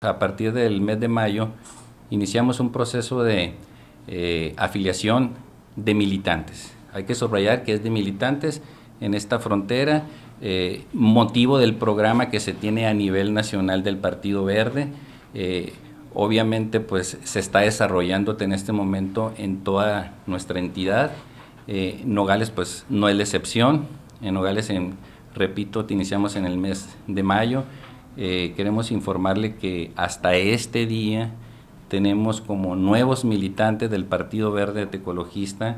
A partir del mes de mayo iniciamos un proceso de eh, afiliación de militantes. Hay que subrayar que es de militantes en esta frontera, eh, motivo del programa que se tiene a nivel nacional del Partido Verde. Eh, obviamente pues se está desarrollando en este momento en toda nuestra entidad. Nogales pues no es la excepción. En Nogales, en, repito, iniciamos en el mes de mayo. Eh, queremos informarle que hasta este día tenemos como nuevos militantes del Partido Verde Ecologista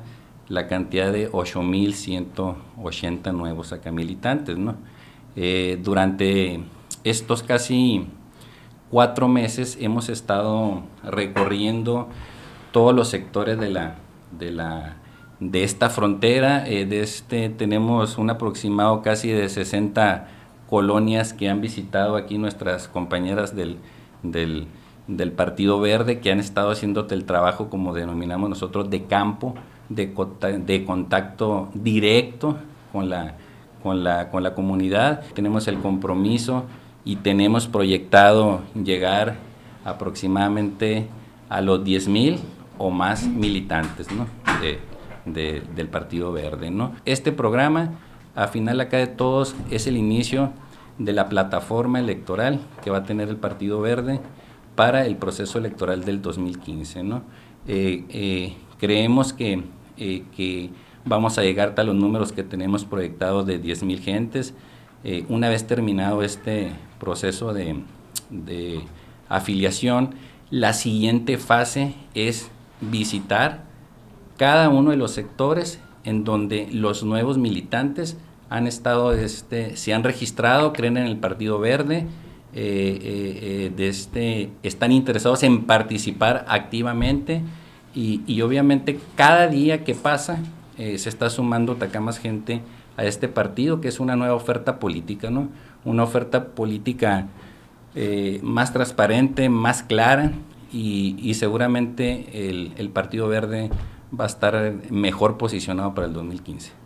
la cantidad de 8.180 nuevos acá militantes. Eh, durante estos casi cuatro meses hemos estado recorriendo todos los sectores de la de la de esta frontera eh, de este tenemos un aproximado casi de 60 colonias que han visitado aquí nuestras compañeras del, del, Partido Verde, que han estado haciendo el trabajo, como denominamos nosotros, de campo, de, contacto directo con la, con la, con la comunidad. Tenemos el compromiso y tenemos proyectado llegar aproximadamente a los 10.000 o más militantes ¿no? de, del Partido Verde. ¿no? Este programa a final acá de todos es el inicio de la plataforma electoral que va a tener el Partido Verde para el proceso electoral del 2015. Eh, eh, creemos que, eh, que, vamos a llegar a los números que tenemos proyectados de 10.000 gentes. una vez terminado este proceso de, de afiliación, la siguiente fase es visitar cada uno de los sectores en donde los nuevos militantes han estado, este, se han registrado, creen en el Partido Verde, eh, eh, eh, de este, están interesados en participar activamente y, obviamente cada día que pasa se está sumando tacamas más gente a este partido, que es una nueva oferta política, ¿no? Una oferta política más transparente, más clara, y, seguramente el, el, Partido Verde va a estar mejor posicionado para el 2015.